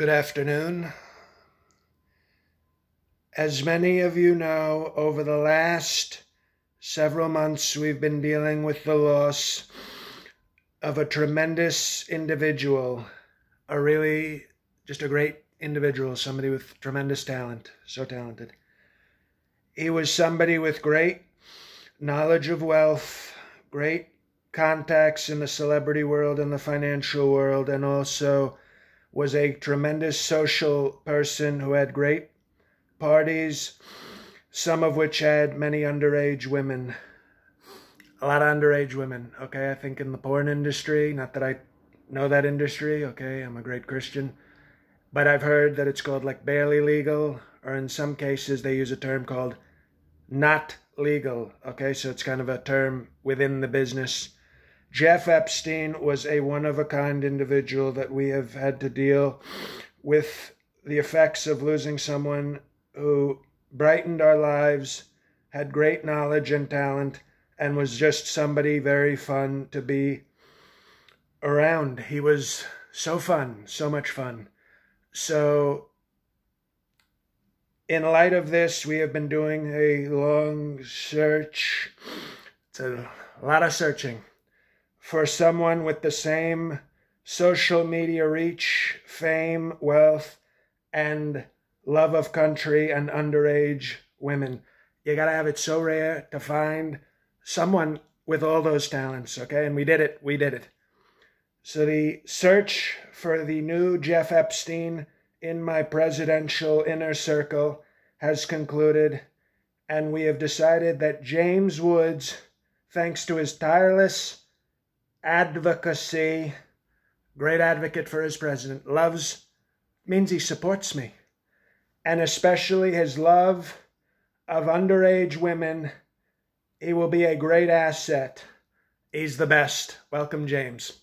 Good afternoon. As many of you know, over the last several months, we've been dealing with the loss of a tremendous individual, a really just a great individual, somebody with tremendous talent, so talented. He was somebody with great knowledge of wealth, great contacts in the celebrity world and the financial world, and also was a tremendous social person who had great parties, some of which had many underage women. A lot of underage women, okay? I think in the porn industry, not that I know that industry, okay? I'm a great Christian. But I've heard that it's called like barely legal, or in some cases they use a term called not legal, okay? So it's kind of a term within the business Jeff Epstein was a one of a kind individual that we have had to deal with the effects of losing someone who brightened our lives, had great knowledge and talent, and was just somebody very fun to be around. He was so fun, so much fun. So, in light of this, we have been doing a long search. It's a lot of searching for someone with the same social media reach, fame, wealth, and love of country and underage women. You got to have it so rare to find someone with all those talents, okay? And we did it. We did it. So the search for the new Jeff Epstein in my presidential inner circle has concluded, and we have decided that James Woods, thanks to his tireless advocacy, great advocate for his president, loves, means he supports me. And especially his love of underage women, he will be a great asset. He's the best. Welcome, James.